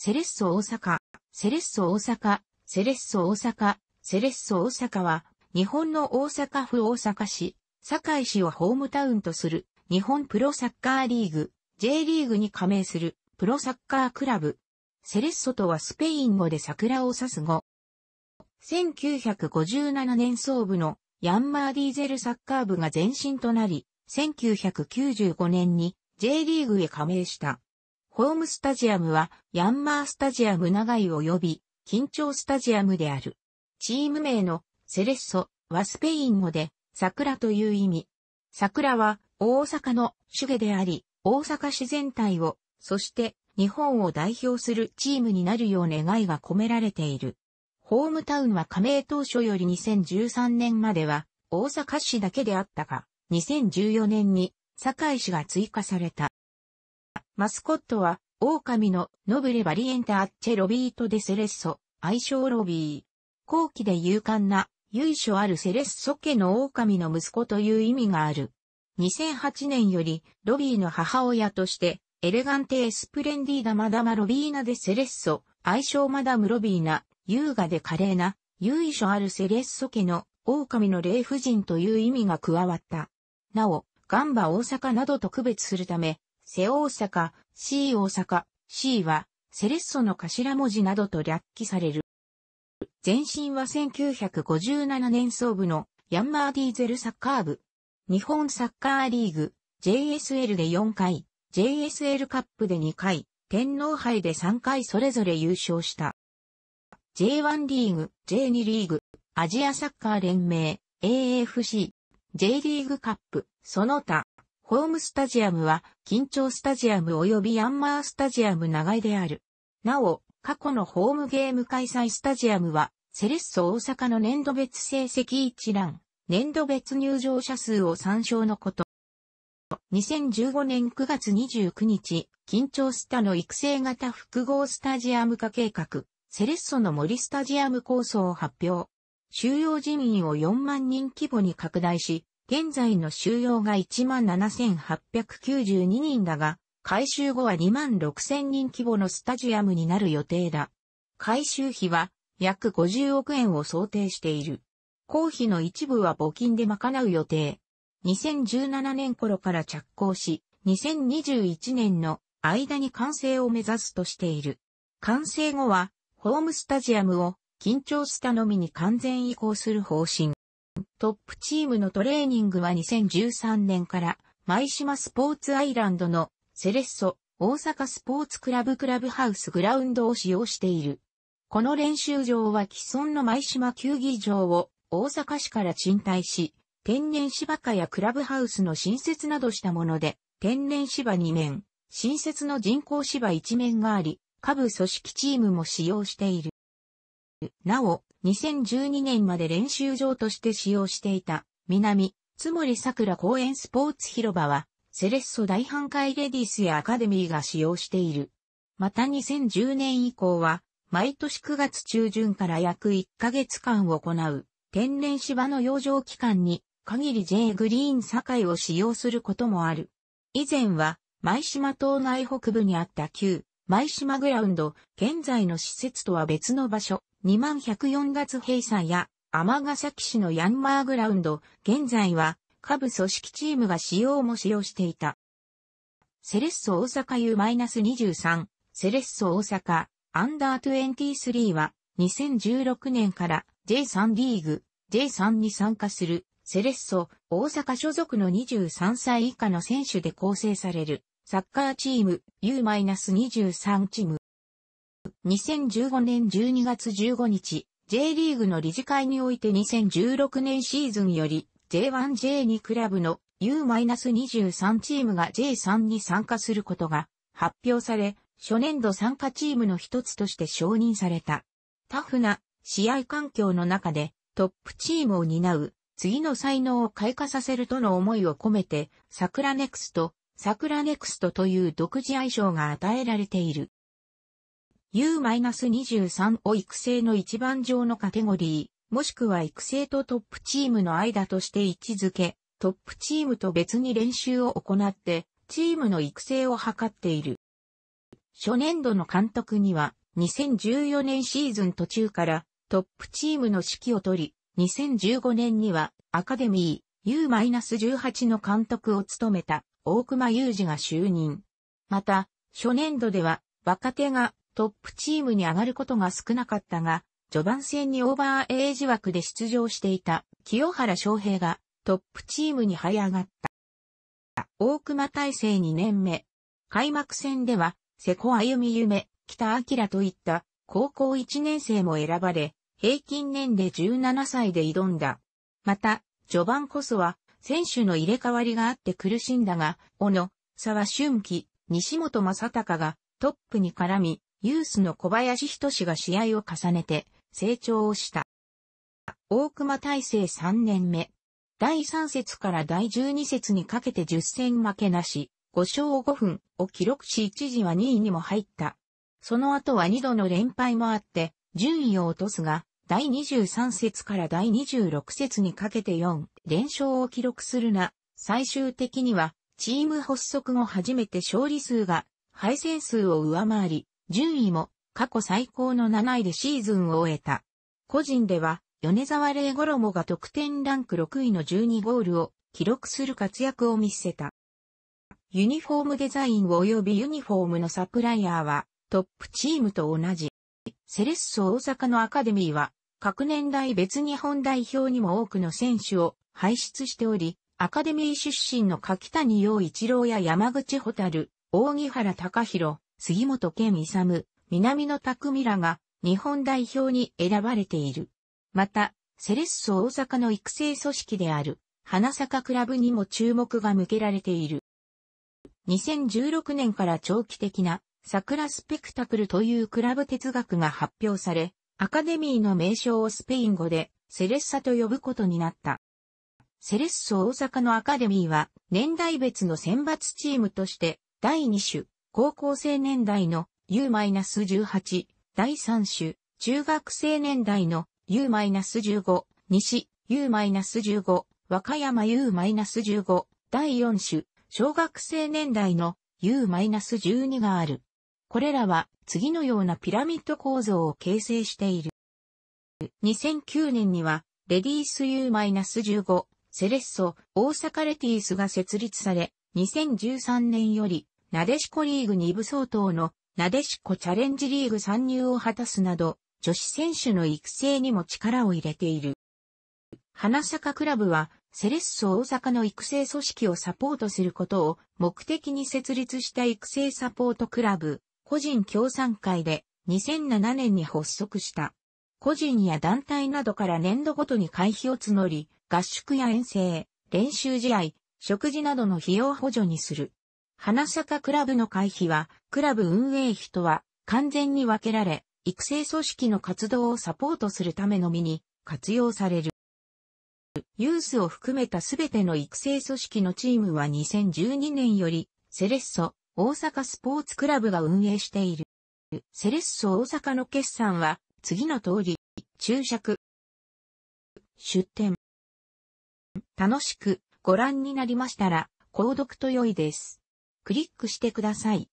セレッソ大阪、セレッソ大阪、セレッソ大阪、セレッソ大阪は、日本の大阪府大阪市、堺市をホームタウンとする、日本プロサッカーリーグ、J リーグに加盟する、プロサッカークラブ。セレッソとはスペイン語で桜を指す語。1957年創部のヤンマーディーゼルサッカー部が前身となり、1995年に J リーグへ加盟した。ホームスタジアムはヤンマースタジアム長井及び緊張スタジアムである。チーム名のセレッソはスペイン語で桜という意味。桜は大阪の主家であり、大阪市全体を、そして日本を代表するチームになるよう願いが込められている。ホームタウンは加盟当初より2013年までは大阪市だけであったが、2014年に堺市が追加された。マスコットは、狼のノブレバリエンタアッチェロビートデセレッソ、愛称ロビー。後期で勇敢な、由緒あるセレッソ家の狼の息子という意味がある。2008年より、ロビーの母親として、エレガンテ・エスプレンディーダ・マダマ・ロビーナ・デ・セレッソ、愛称マダム・ロビーナ、優雅で華麗な、由緒あるセレッソ家の狼の霊婦人という意味が加わった。なお、ガンバ大阪などと区別するため、瀬大阪、C 大阪、C は、セレッソの頭文字などと略記される。前身は1957年創部のヤンマーディーゼルサッカー部。日本サッカーリーグ、JSL で4回、JSL カップで2回、天皇杯で3回それぞれ優勝した。J1 リーグ、J2 リーグ、アジアサッカー連盟、AFC、J リーグカップ、その他、ホームスタジアムは、緊張スタジアム及びヤンマースタジアム長いである。なお、過去のホームゲーム開催スタジアムは、セレッソ大阪の年度別成績一覧、年度別入場者数を参照のこと。2015年9月29日、緊張スタの育成型複合スタジアム化計画、セレッソの森スタジアム構想を発表。収容人員を4万人規模に拡大し、現在の収容が17,892人だが、改修後は26,000人規模のスタジアムになる予定だ。改修費は約50億円を想定している。公費の一部は募金で賄う予定。2017年頃から着工し、2021年の間に完成を目指すとしている。完成後は、ホームスタジアムを緊張したのみに完全移行する方針。トップチームのトレーニングは2013年から舞島スポーツアイランドのセレッソ大阪スポーツクラブクラブハウスグラウンドを使用している。この練習場は既存の舞島球技場を大阪市から賃貸し、天然芝化やクラブハウスの新設などしたもので、天然芝2面、新設の人工芝1面があり、下部組織チームも使用している。なお、2012年まで練習場として使用していた、南、津森桜公園スポーツ広場は、セレッソ大半海レディースやアカデミーが使用している。また2010年以降は、毎年9月中旬から約1ヶ月間行う、天然芝の養生期間に、限り J グリーン境を使用することもある。以前は、舞島島内北部にあった旧、舞島グラウンド、現在の施設とは別の場所、2万104月閉鎖や、天ヶ崎市のヤンマーグラウンド、現在は、下部組織チームが使用も使用していた。セレッソ大阪 U-23、セレッソ大阪、アンダー23は、2016年から J3 リーグ、J3 に参加する、セレッソ大阪所属の23歳以下の選手で構成される、サッカーチーム U-23 チーム2015年12月15日、J リーグの理事会において2016年シーズンより J1J2 クラブの U-23 チームが J3 に参加することが発表され、初年度参加チームの一つとして承認された。タフな試合環境の中でトップチームを担う次の才能を開花させるとの思いを込めて、桜ネクスト、桜ネクストという独自愛称が与えられている。U-23 を育成の一番上のカテゴリー、もしくは育成とトップチームの間として位置づけ、トップチームと別に練習を行って、チームの育成を図っている。初年度の監督には、2014年シーズン途中からトップチームの指揮を取り、2015年にはアカデミー U-18 の監督を務めた大熊雄二が就任。また、初年度では若手がトップチームに上がることが少なかったが、序盤戦にオーバーエイジ枠で出場していた清原翔平がトップチームに這い上がった。大熊大成2年目。開幕戦では、瀬古歩美夢、北明といった高校1年生も選ばれ、平均年齢17歳で挑んだ。また、序盤こそは、選手の入れ替わりがあって苦しんだが、小野、沢俊樹、西本正隆がトップに絡み、ユースの小林仁が試合を重ねて成長をした。大熊大成3年目。第3節から第12節にかけて10戦負けなし、5勝5分を記録し一時は2位にも入った。その後は2度の連敗もあって、順位を落とすが、第23節から第26節にかけて4連勝を記録するな、最終的にはチーム発足後初めて勝利数が敗戦数を上回り、順位も過去最高の7位でシーズンを終えた。個人では、米沢玲五郎が得点ランク6位の12ゴールを記録する活躍を見せた。ユニフォームデザイン及びユニフォームのサプライヤーはトップチームと同じ。セレッソ大阪のアカデミーは各年代別日本代表にも多くの選手を輩出しており、アカデミー出身の柿谷陽一郎や山口蛍、大木原隆弘、杉本健勇、南野匠らが日本代表に選ばれている。また、セレッソ大阪の育成組織である、花坂クラブにも注目が向けられている。2016年から長期的な桜スペクタクルというクラブ哲学が発表され、アカデミーの名称をスペイン語でセレッサと呼ぶことになった。セレッソ大阪のアカデミーは年代別の選抜チームとして第2種高校生年代の U-18 第3種、中学生年代の U-15 西 U-15 和歌山 U-15 第4種、小学生年代の U-12 がある。これらは次のようなピラミッド構造を形成している。2009年には、レディース U-15、セレッソ、大阪レティースが設立され、2013年よりなでしこリーグ2部相当のなでしこチャレンジリーグ参入を果たすなど、女子選手の育成にも力を入れている。花坂クラブは、セレッソ大阪の育成組織をサポートすることを目的に設立した育成サポートクラブ、個人協賛会で2007年に発足した。個人や団体などから年度ごとに会費を募り、合宿や遠征、練習試合、食事などの費用補助にする。花坂クラブの会費は、クラブ運営費とは完全に分けられ、育成組織の活動をサポートするためのみに活用される。ユースを含めたすべての育成組織のチームは2012年より、セレッソ大阪スポーツクラブが運営している。セレッソ大阪の決算は、次の通り、注釈。出店。楽しくご覧になりましたら、購読と良いです。クリックしてください。